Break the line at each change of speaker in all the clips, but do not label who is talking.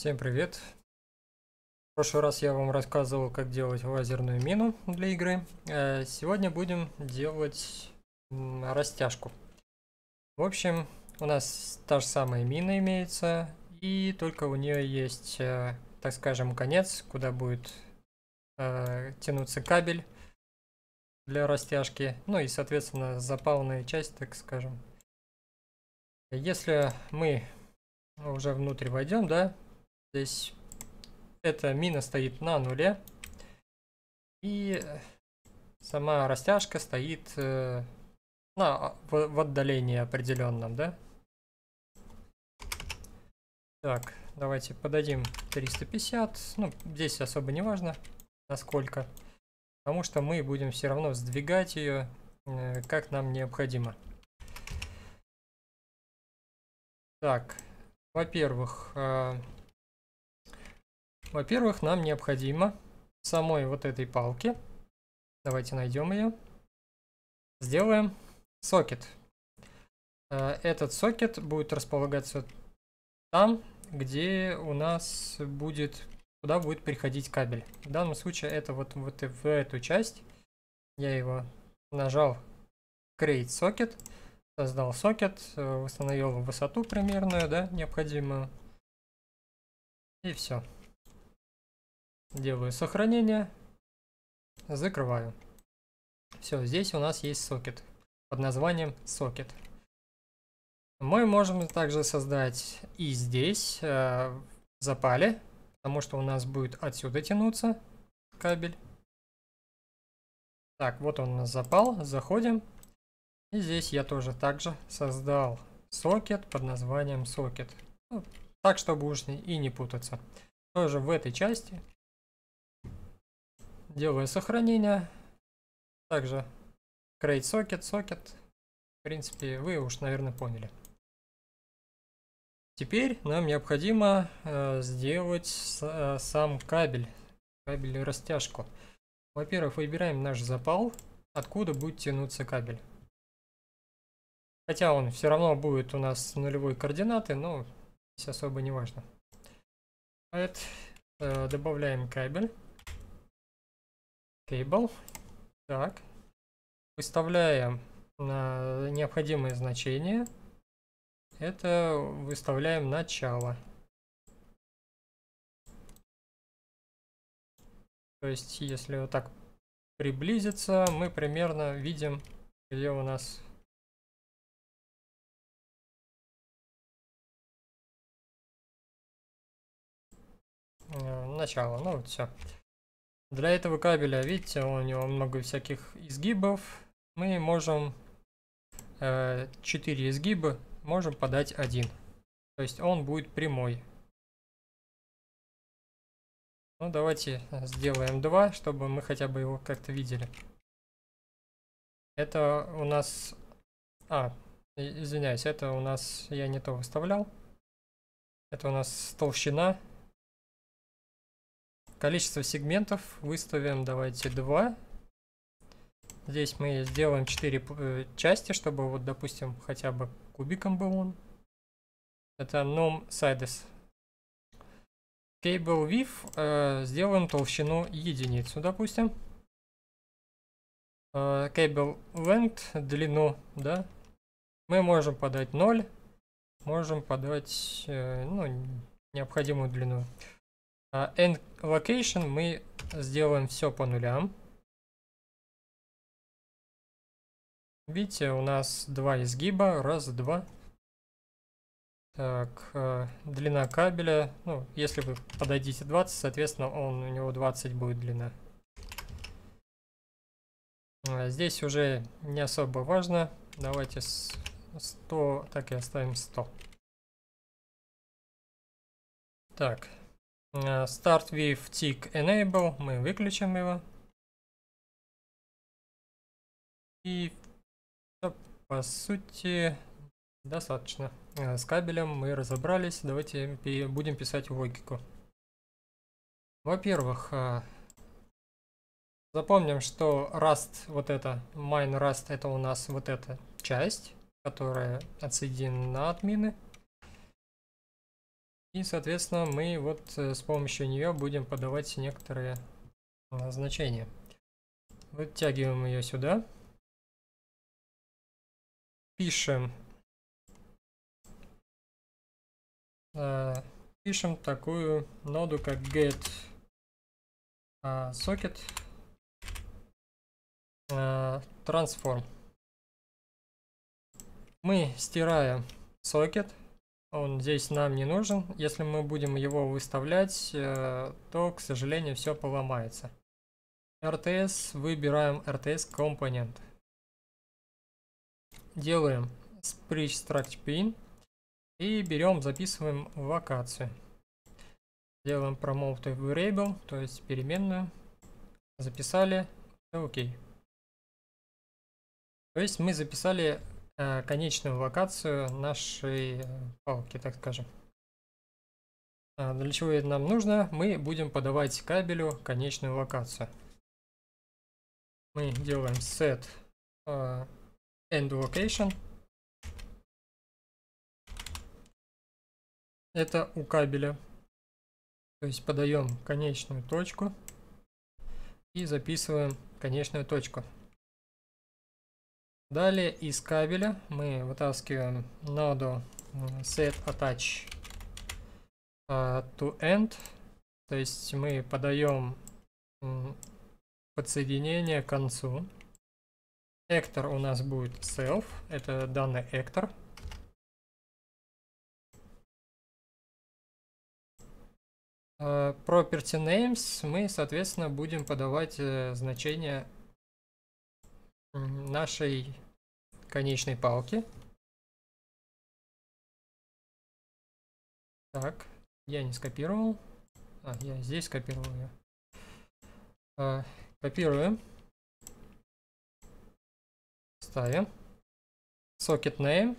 Всем привет! В прошлый раз я вам рассказывал, как делать лазерную мину для игры. Э, сегодня будем делать растяжку. В общем, у нас та же самая мина имеется, и только у нее есть, э, так скажем, конец, куда будет э, тянуться кабель для растяжки, ну и, соответственно, запалная часть, так скажем. Если мы уже внутрь войдем, да, Здесь эта мина стоит на нуле. И сама растяжка стоит э, на, а, в, в отдалении определенном, да? Так, давайте подадим 350. Ну, здесь особо не важно, насколько. Потому что мы будем все равно сдвигать ее, э, как нам необходимо. Так, во-первых, э, во-первых, нам необходимо самой вот этой палки, давайте найдем ее, сделаем сокет. Э, этот сокет будет располагаться там, где у нас будет, куда будет приходить кабель. В данном случае это вот, вот в эту часть. Я его нажал Create Socket, создал сокет, установил э, высоту примерную, да, необходимую.
И все. Делаю сохранение. Закрываю. Все, здесь у нас есть сокет под
названием сокет. Мы можем также создать и здесь э, в потому что у нас будет отсюда тянуться кабель. Так, вот он у нас запал, заходим. И здесь я тоже также создал сокет под названием сокет. Ну, так, чтобы уж и не путаться. Тоже в этой части
Делаю сохранение. Также create socket, socket. В принципе, вы уж, наверное, поняли. Теперь нам
необходимо э, сделать э, сам кабель, кабель растяжку. Во-первых, выбираем наш запал, откуда будет тянуться кабель. Хотя он все равно будет у нас нулевой координаты, но здесь особо
не важно. Э, добавляем кабель table. Так. Выставляем на э, необходимые значения. Это выставляем начало. То есть, если вот так приблизиться, мы примерно видим, где у нас э, начало. Ну, вот все. Для
этого кабеля, видите, у него много всяких изгибов. Мы можем э, 4 изгиба, можем подать один. То есть он будет
прямой. Ну давайте сделаем 2, чтобы мы хотя бы его как-то видели. Это у нас...
А, извиняюсь, это у нас я не то выставлял. Это у нас толщина Количество сегментов выставим, давайте 2. Здесь мы сделаем 4 э, части, чтобы вот, допустим, хотя бы кубиком был он. Это num sides. Cable width э, сделаем толщину единицу, допустим. Э, cable length длину, да. Мы можем подать 0, можем подать, э, ну,
необходимую длину. End а, location мы сделаем все по нулям. Видите, у нас два изгиба. Раз, два. Так, э, длина
кабеля. Ну, если вы подойдите 20, соответственно, он, у него 20 будет длина. А, здесь уже не особо важно. Давайте 100, так и оставим 100.
Так, Э, Start with tick enable, мы выключим его. И по сути достаточно. Э, с кабелем мы разобрались, давайте
будем писать логику. Во-первых, э, запомним, что Rust, вот это, mine Rust, это у нас вот эта часть, которая отсоединена от мины. И, соответственно, мы вот э, с помощью нее будем подавать некоторые э,
значения. Вытягиваем ее сюда. Пишем. Э, пишем такую ноду, как get socket transform.
Мы стираем сокет он здесь нам не нужен. Если мы будем его выставлять, э, то, к сожалению, все поломается. RTS, выбираем RTS компонент. Делаем Sprich Struct Pin и берем, записываем вакацию. Делаем Promote Variable, то есть переменную. Записали, все окей. То есть мы записали Э, конечную локацию нашей э, палки, так скажем. А, для чего это нам нужно? Мы будем подавать кабелю конечную локацию.
Мы делаем set э, end location. Это у кабеля. То есть подаем конечную точку
и записываем конечную точку. Далее из кабеля мы вытаскиваем ноду set attach а, to end. То есть мы подаем
подсоединение к концу. Эктор у нас будет self, это данный эктор. А, property names мы, соответственно, будем подавать э, значение нашей конечной палки. Так, я не скопировал. А, я здесь скопировал ее.
А, копируем. Ставим. Socket name.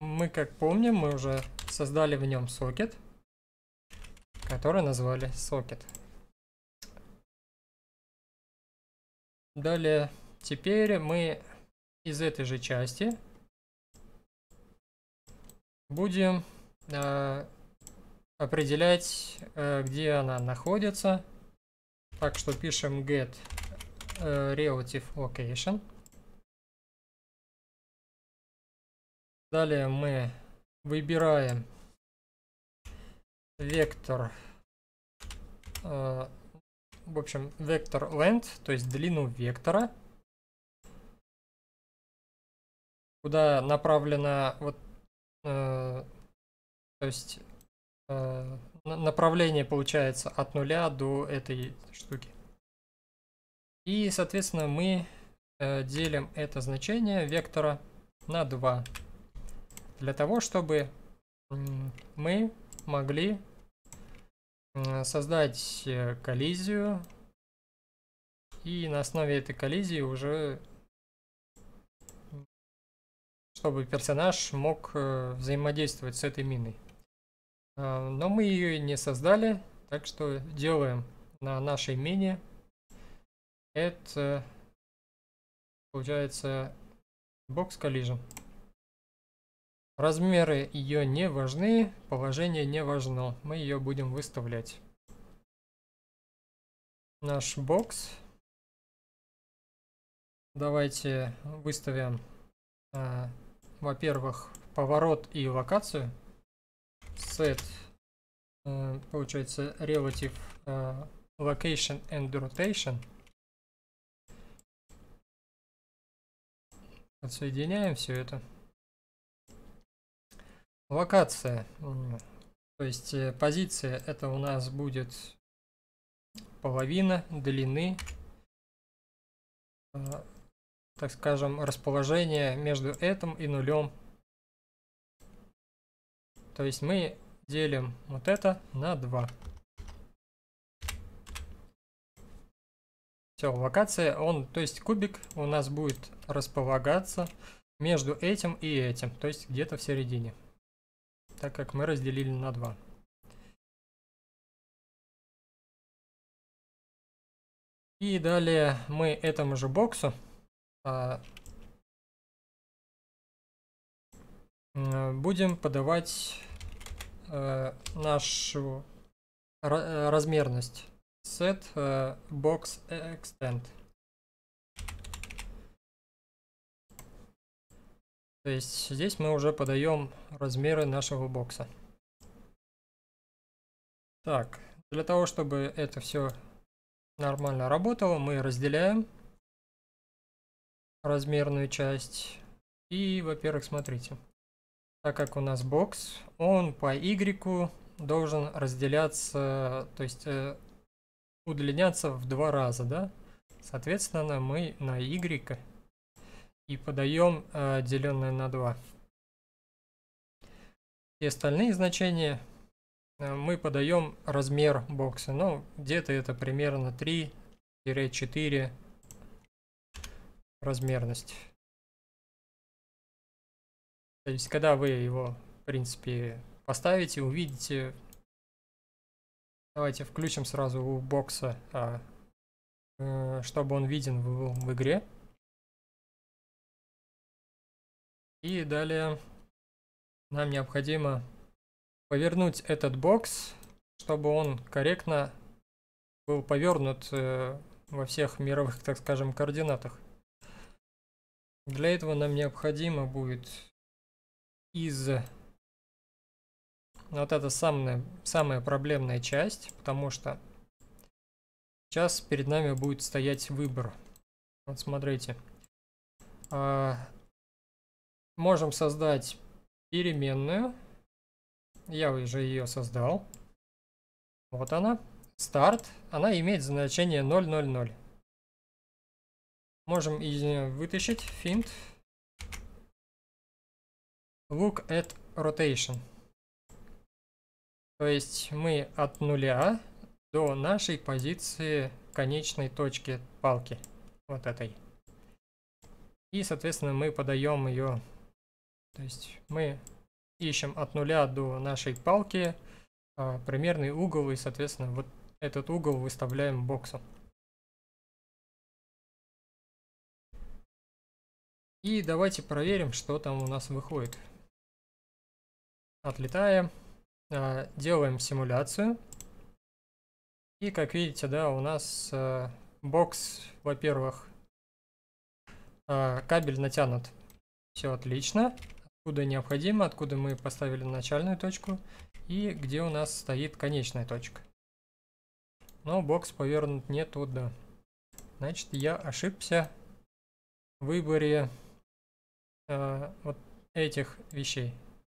Мы, как помним, мы уже создали в нем сокет,
который назвали socket. Далее Теперь мы из этой же части будем э,
определять, э, где она находится. Так что пишем get
э, relative location. Далее мы выбираем вектор, э, в общем, вектор length, то есть длину вектора. куда направлено вот, э, то есть
э, направление получается от нуля до этой штуки. И, соответственно, мы э, делим это значение вектора на 2. Для того, чтобы мы могли
э, создать э, коллизию. И на основе этой коллизии уже
чтобы персонаж мог э, взаимодействовать с этой миной. А, но мы ее не создали, так что делаем на нашей мине. Это получается бокс collision. Размеры ее не важны, положение не важно.
Мы ее будем выставлять. Наш бокс. Давайте выставим а, во-первых, поворот и локацию. Set,
э, получается, relative э, location and rotation.
Отсоединяем все это. Локация. То есть
э, позиция это у нас будет половина длины
так скажем, расположение между этим и нулем. То есть мы делим вот это на 2.
Все, локация, он, то есть кубик у нас будет располагаться между
этим и этим, то есть где-то в середине, так как мы разделили на 2. И далее мы этому же боксу а,
будем подавать э, нашу размерность set э, box extend. То есть здесь мы уже подаем размеры нашего бокса. Так, для того, чтобы это все нормально работало, мы разделяем размерную часть. И, во-первых, смотрите, так как у нас бокс, он по Y должен разделяться, то есть э, удлиняться в два раза, да? Соответственно, мы на Y и подаем э, деленное на 2. И остальные значения э, мы подаем размер бокса. Ну, где-то это примерно 3-4 размерность. То есть, когда вы его, в принципе, поставите, увидите.
Давайте включим сразу у бокса, а, э, чтобы он виден в, в игре. И далее нам необходимо повернуть этот
бокс, чтобы он корректно был повернут э, во всех мировых, так скажем, координатах. Для этого нам необходимо будет из вот это самая, самая проблемная часть, потому что сейчас перед нами будет стоять выбор. Вот смотрите. А, можем создать переменную. Я уже ее создал. Вот она. Старт. Она имеет значение 000.
Можем из нее вытащить финт. Look at rotation. То
есть мы от нуля до нашей позиции конечной точки палки. Вот этой. И, соответственно, мы подаем ее. То есть мы ищем от нуля до нашей палки
э, примерный угол и, соответственно, вот этот угол выставляем боксом. И давайте проверим, что там у нас выходит. Отлетаем. А, делаем
симуляцию. И как видите, да, у нас а, бокс, во-первых, а, кабель натянут. Все отлично. Откуда необходимо, откуда мы поставили начальную точку и где у нас стоит конечная точка. Но бокс повернут не туда. Значит, я ошибся в выборе э, вот этих вещей.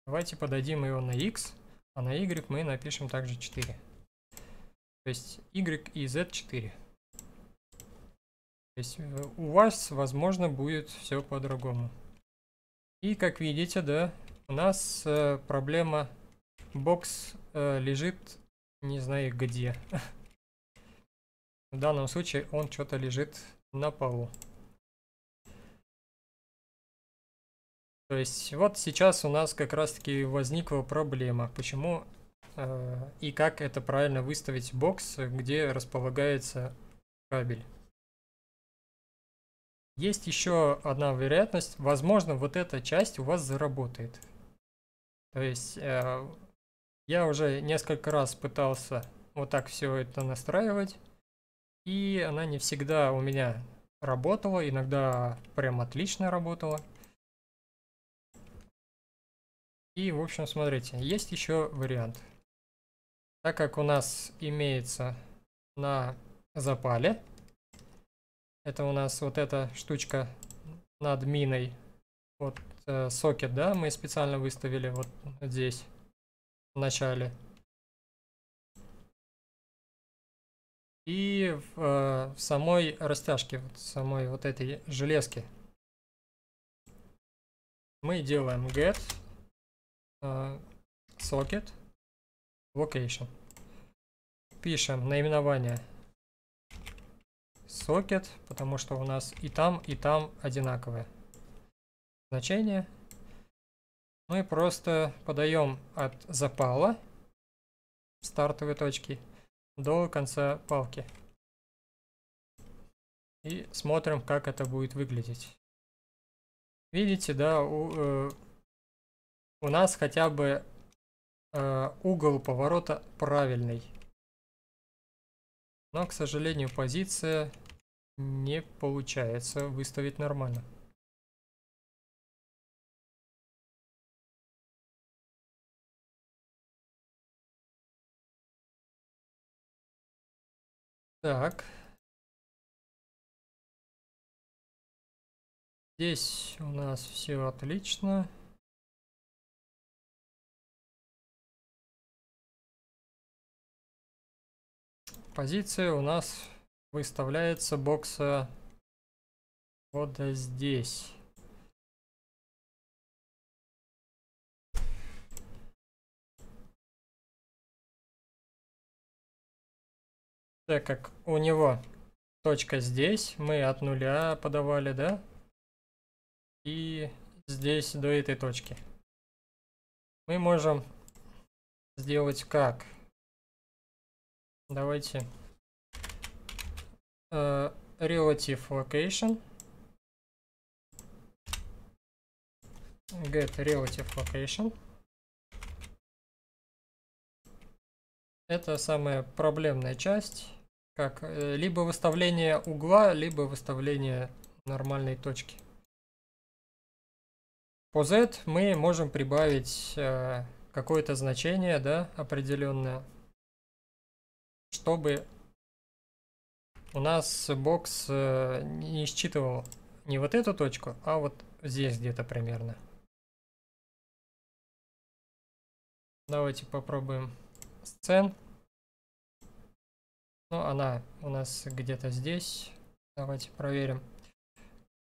Давайте подадим его на x, а на y мы напишем также 4. То есть y и z 4. То есть э, у вас, возможно, будет все по-другому. И как видите, да, у нас э, проблема бокс э, лежит
не знаю где. В данном случае он что-то лежит на полу.
То есть вот сейчас у нас как раз-таки возникла проблема, почему э, и как это правильно выставить бокс, где располагается кабель. Есть еще одна вероятность, возможно, вот эта часть у вас заработает. То есть э, я уже несколько раз пытался вот так все это настраивать, и она не всегда у меня работала, иногда прям отлично работала. И, в общем, смотрите, есть еще вариант. Так как у нас имеется на запале, это у нас вот эта штучка над миной, вот э, сокет, да, мы специально выставили вот здесь, в начале.
И в, э, в самой растяжке, вот самой вот этой железки
мы делаем get Socket. А, Location. Пишем наименование Socket, потому что у нас и там, и там одинаковые значения. Ну и просто подаем от запала стартовой точки до конца палки. И смотрим, как это будет выглядеть. Видите, да, у, э, у нас хотя бы э, угол поворота
правильный. Но, к сожалению, позиция не получается выставить нормально. Так. Здесь у нас все отлично. позиции у нас выставляется бокса э, вот здесь. Так как у него точка здесь, мы от нуля подавали, да? И здесь до этой точки. Мы можем сделать как? Давайте э, relative location get relative location
это самая проблемная часть как э, либо выставление угла либо выставление нормальной точки по z мы можем прибавить э, какое-то значение да определенное чтобы у нас бокс э, не считывал не вот эту точку, а вот здесь где-то примерно.
Давайте попробуем сцен. Ну, она у нас где-то здесь.
Давайте проверим.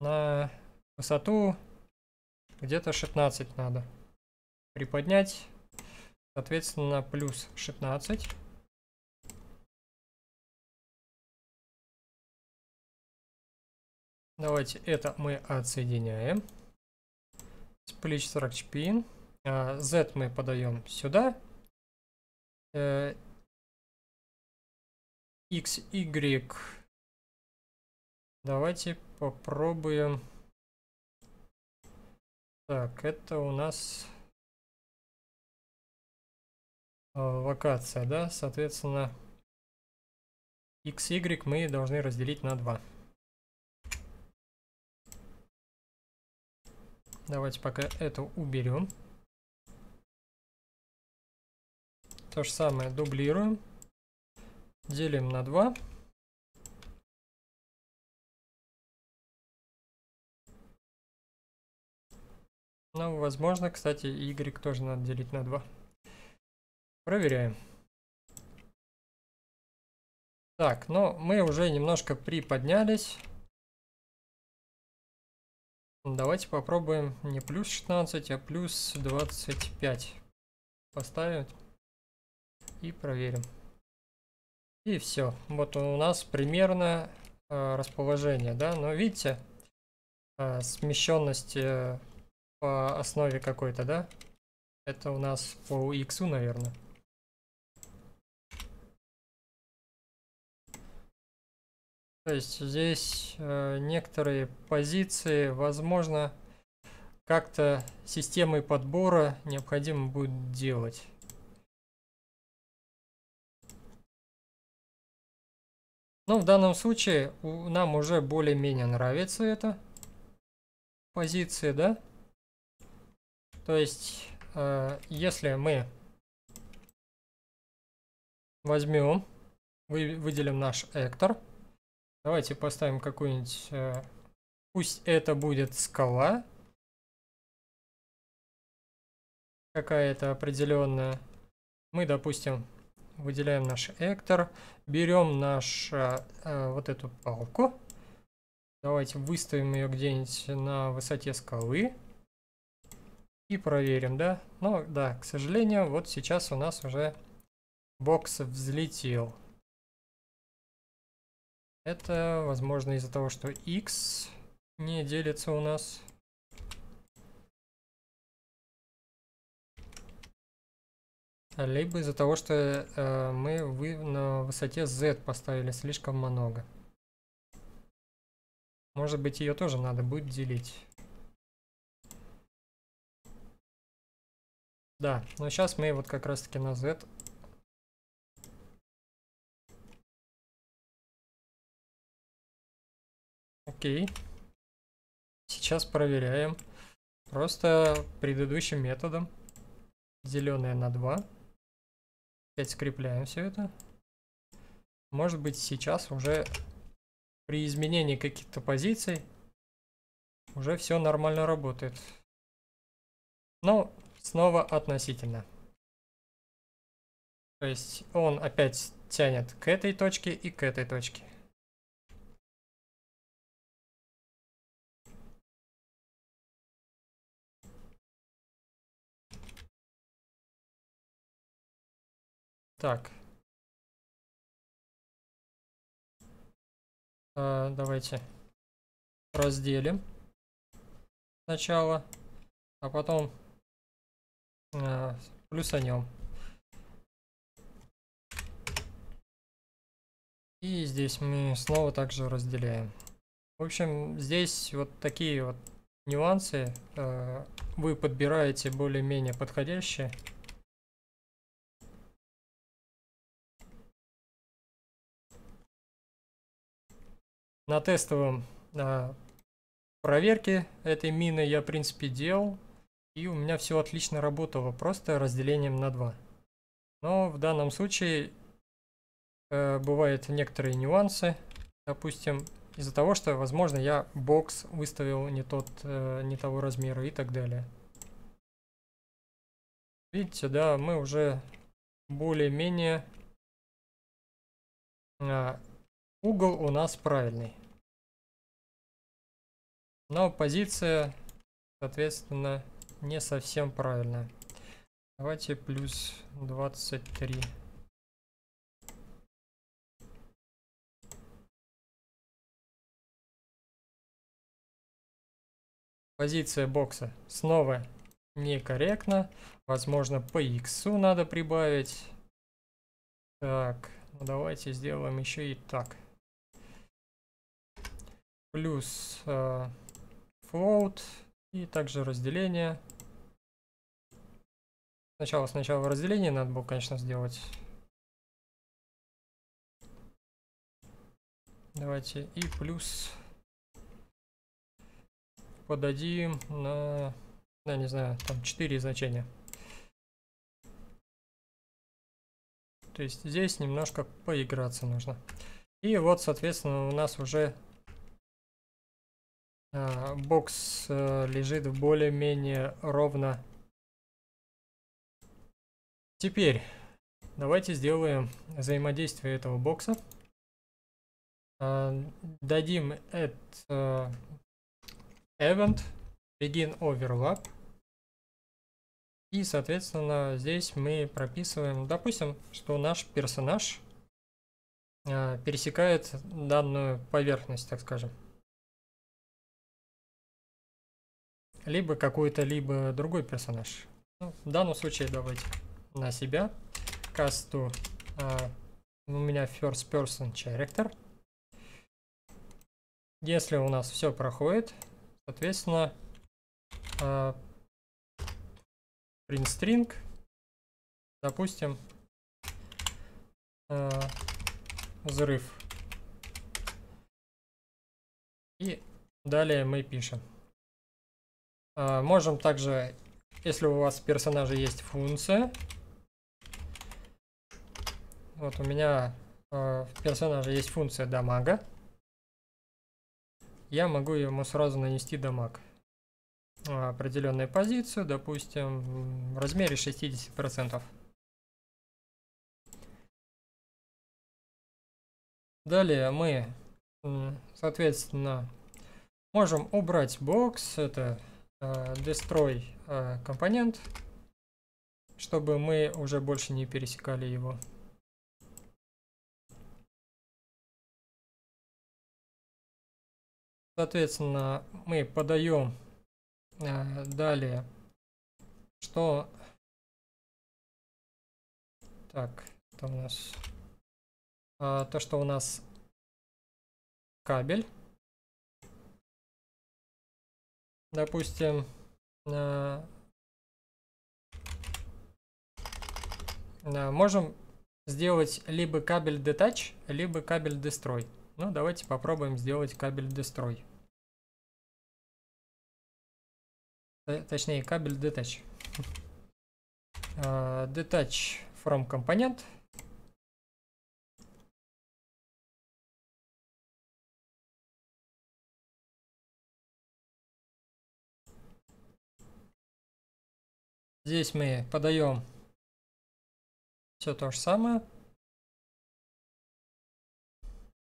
На высоту где-то
16 надо приподнять. Соответственно, плюс 16. Давайте это мы отсоединяем. Сплич 40 шпин. А, Z мы подаем сюда. Э, x, Y. Давайте попробуем. Так, это у нас э, локация, да? Соответственно, x, y мы должны разделить на 2. Давайте пока это уберем. То же самое дублируем. Делим на 2. Ну, возможно, кстати, y тоже надо делить на 2. Проверяем. Так, но ну, мы уже немножко приподнялись. Давайте попробуем не плюс 16, а плюс 25 поставим и
проверим. И все. Вот у нас примерно э, расположение, да. Но видите, э, смещенность э, по
основе какой-то, да? Это у нас по иксу, наверное. То есть
здесь э, некоторые позиции, возможно, как-то
системой подбора необходимо будет делать. Но ну, в данном случае у, нам уже более-менее нравится эта позиция, да?
То есть, э, если мы возьмем, вы, выделим наш эктор, Давайте поставим
какую-нибудь... Э, пусть это будет скала. Какая-то определенная. Мы, допустим,
выделяем наш эктор. Берем нашу э, э, вот эту палку. Давайте выставим ее где-нибудь на высоте скалы. И проверим, да? Ну да, к сожалению, вот сейчас у нас уже бокс взлетел. Это, возможно,
из-за того, что x не делится у нас. А либо из-за того, что
э, мы вы, на высоте z поставили слишком много.
Может быть, ее тоже надо будет делить. Да, но сейчас мы вот как раз-таки на z Окей. Сейчас проверяем. Просто
предыдущим методом. Зеленое на 2. Опять скрепляем все это. Может быть сейчас уже при изменении
каких-то позиций уже все нормально работает. Но ну, снова относительно. То есть он опять тянет к этой точке и к этой точке. Так. Э, давайте разделим сначала, а потом э, а, нем.
И здесь мы снова также разделяем. В общем, здесь вот такие вот нюансы э, вы
подбираете более-менее подходящие. На тестовом на проверке этой мины я, в принципе, делал.
И у меня все отлично работало, просто разделением на 2. Но в данном случае э, бывают некоторые нюансы. Допустим, из-за того, что, возможно, я бокс выставил не тот, э, не того размера и так далее.
Видите, да, мы уже более-менее... Э, угол у нас правильный. Но позиция, соответственно, не совсем правильная. Давайте плюс 23. Позиция бокса снова некорректно. Возможно, по иксу надо прибавить.
Так, ну давайте сделаем еще и так. Плюс э, float и также разделение.
Сначала, сначала разделение надо было, конечно, сделать. Давайте и плюс подадим на, я не знаю, там 4 значения.
То есть здесь немножко поиграться нужно. И вот, соответственно, у нас уже
а, бокс а, лежит более-менее ровно. Теперь давайте
сделаем взаимодействие этого бокса. А, дадим add э, event begin overlap. И, соответственно, здесь мы прописываем, допустим, что наш
персонаж э, пересекает данную поверхность, так скажем. либо какой-то, либо
другой персонаж. Ну, в данном случае давайте на себя. Касту а, у меня first person character. Если у нас все проходит, соответственно, а,
print string, допустим, а, взрыв. И далее мы пишем Э, можем также,
если у вас в персонаже есть функция, вот у меня э, в персонаже есть функция дамага, я могу ему сразу нанести дамаг. Э, определенную позицию,
допустим, в размере 60%. Далее мы,
соответственно, можем убрать бокс, это Э, destroy
э, компонент, чтобы мы уже больше не пересекали его. Соответственно, мы подаем э, далее, что... Так, это у нас... то, что у нас кабель допустим, э, э, можем
сделать либо кабель detach, либо кабель destroy. Ну, давайте попробуем сделать кабель
destroy. Э, точнее, кабель detach. Detach э, from компонент. Здесь мы подаем все то же самое.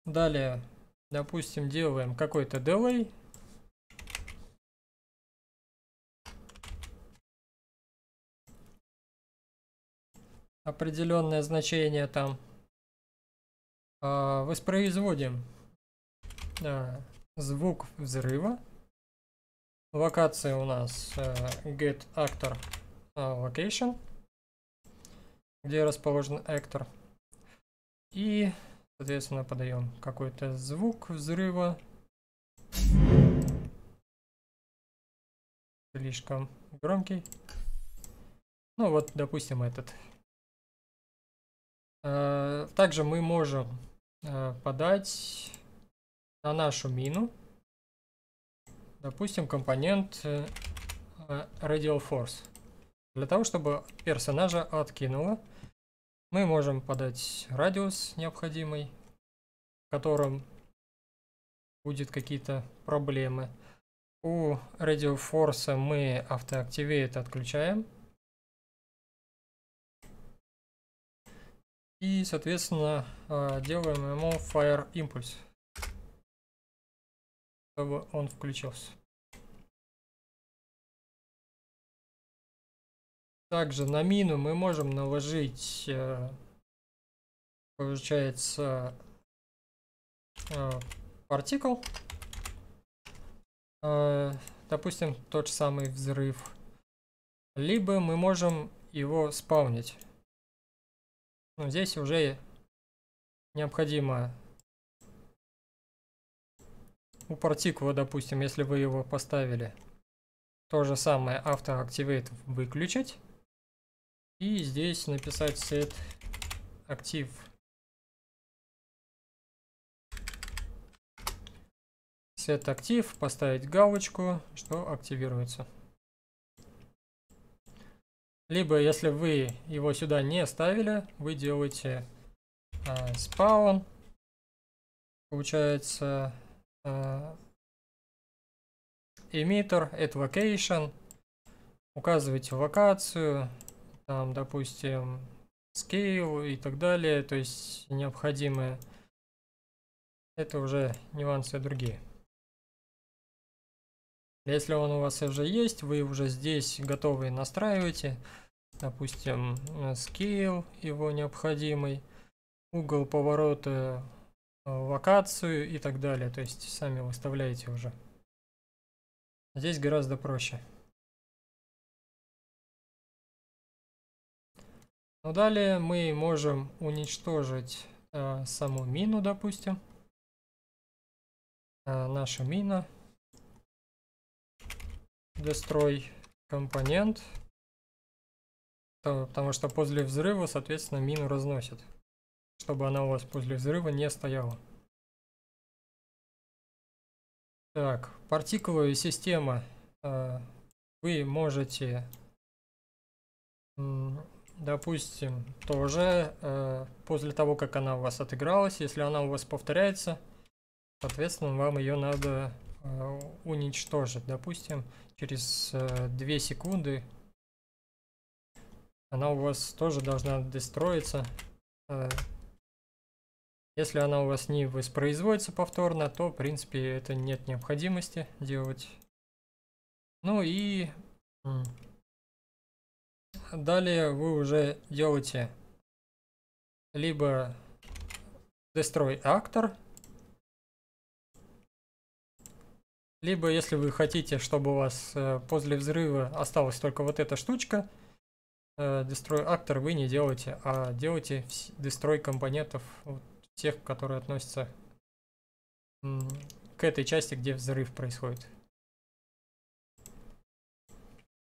Далее, допустим, делаем какой-то delay. Определенное значение там. А, воспроизводим а,
звук взрыва. Локация у нас а, get actor Э, location, где расположен Эктор. И, соответственно, подаем какой-то звук взрыва.
Слишком громкий. Ну вот, допустим, этот.
Э, также мы можем э, подать на нашу мину, допустим, компонент radial Force. Для того, чтобы персонажа откинуло, мы можем подать радиус необходимый, в котором будет какие-то проблемы. У Radio Force мы автоактивейт
отключаем. И, соответственно, э, делаем ему Fire Impulse, чтобы он включился. Также на мину мы можем наложить, э,
получается, э, партикл. Э, допустим, тот же самый взрыв.
Либо мы можем его спавнить. Но здесь уже необходимо
у партикула, допустим, если вы его поставили, то же самое автоактивейт
выключить. И здесь написать set актив. Set актив, поставить галочку, что активируется.
Либо, если вы его сюда не ставили, вы делаете
э, spawn. Получается э, emitter, at location.
Указываете локацию, там, допустим, scale и так далее, то есть необходимые. Это уже нюансы другие. Если он у вас уже есть, вы уже здесь готовы настраиваете, допустим, scale э, его необходимый, угол поворота, э, локацию и так далее, то есть сами
выставляете уже. Здесь гораздо проще. Но далее мы можем уничтожить э, саму мину, допустим. Э,
наша мина. Дестрой компонент.
потому что после взрыва, соответственно, мину разносит. Чтобы она у вас после взрыва не стояла.
Так, партикловая система. Э, вы можете допустим, тоже э, после того, как она у вас отыгралась, если она у вас повторяется, соответственно, вам ее надо э, уничтожить. Допустим, через э, 2 секунды она у вас тоже должна дестроиться. Э, если она у вас не воспроизводится повторно, то, в принципе, это
нет необходимости делать. Ну и далее вы уже делаете либо Destroy Actor,
либо если вы хотите, чтобы у вас э, после взрыва осталась только вот эта штучка, э, Destroy Actor вы не делаете, а делаете Destroy компонентов тех, которые относятся к этой
части, где взрыв происходит.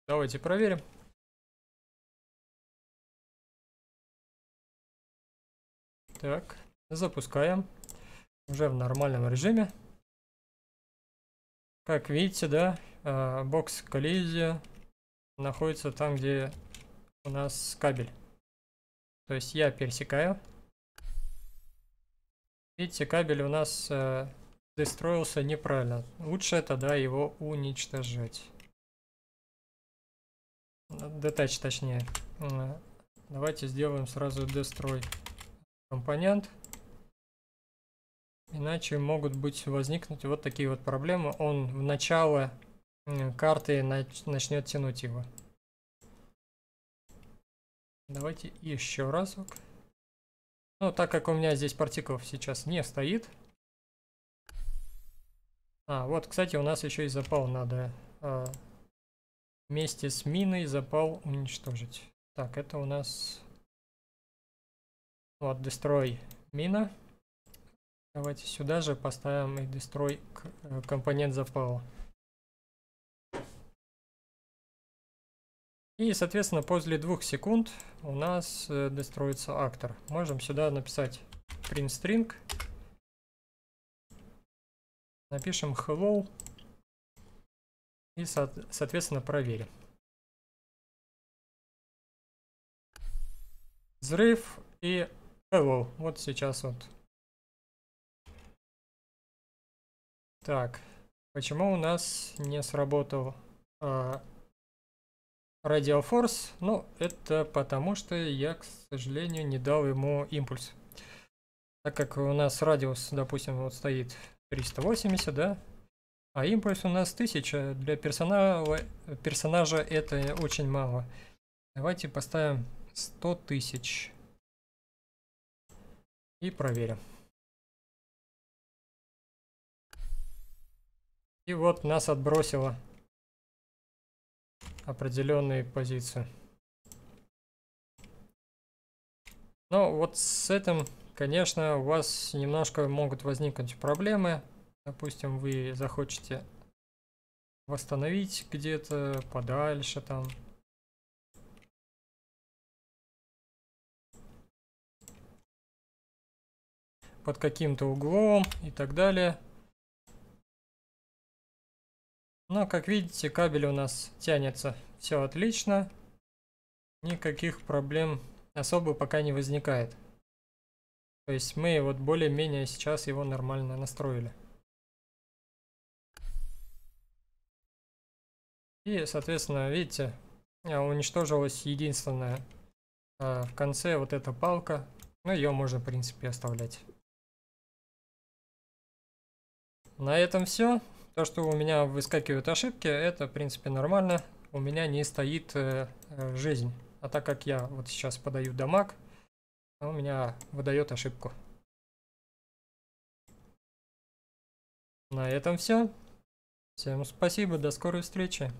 Давайте проверим. Так, запускаем. Уже в нормальном режиме.
Как видите, да, а, бокс коллизия находится там, где у нас кабель. То есть я пересекаю. Видите, кабель у нас э, дестроился неправильно. Лучше тогда его уничтожать. Детач, точнее. Давайте сделаем сразу дестрой компонент. Иначе могут быть возникнуть вот такие вот проблемы. Он в начало карты начнет тянуть его.
Давайте еще разок. Ну, так как у меня здесь партиков сейчас не стоит.
А, вот, кстати, у нас еще и запал надо. Э, вместе с миной запал уничтожить. Так, это у нас вот, destroy мина. Давайте сюда же поставим и destroy э, компонент запала. И, соответственно, после двух секунд у нас дестроится э, актор. Можем сюда
написать print string. Напишем hello. И, соответственно, проверим. Взрыв и Hello. Вот сейчас вот. Так. Почему у нас не сработал э, а,
Radio Force? Ну, это потому что я, к сожалению, не дал ему импульс. Так как у нас радиус, допустим, вот стоит 380, да? А импульс у нас 1000. Для персонала, персонажа это очень
мало. Давайте поставим 100 тысяч. И проверим. И вот нас отбросило определенные позиции. Но ну, вот с
этим, конечно, у вас немножко могут возникнуть проблемы. Допустим, вы
захочете восстановить где-то подальше там под каким-то углом и так далее. Но, как видите, кабель у нас тянется. Все отлично.
Никаких проблем особо пока не возникает. То есть мы вот более-менее сейчас его нормально настроили. И, соответственно, видите, э, уничтожилась единственная э, в конце вот эта палка. Но ну, ее можно, в принципе, оставлять. На этом все. То, что у меня выскакивают ошибки, это, в принципе, нормально. У меня не стоит
э, э жизнь. А так как я вот сейчас подаю дамаг, у меня выдает ошибку. На этом все. Всем спасибо, до скорой встречи.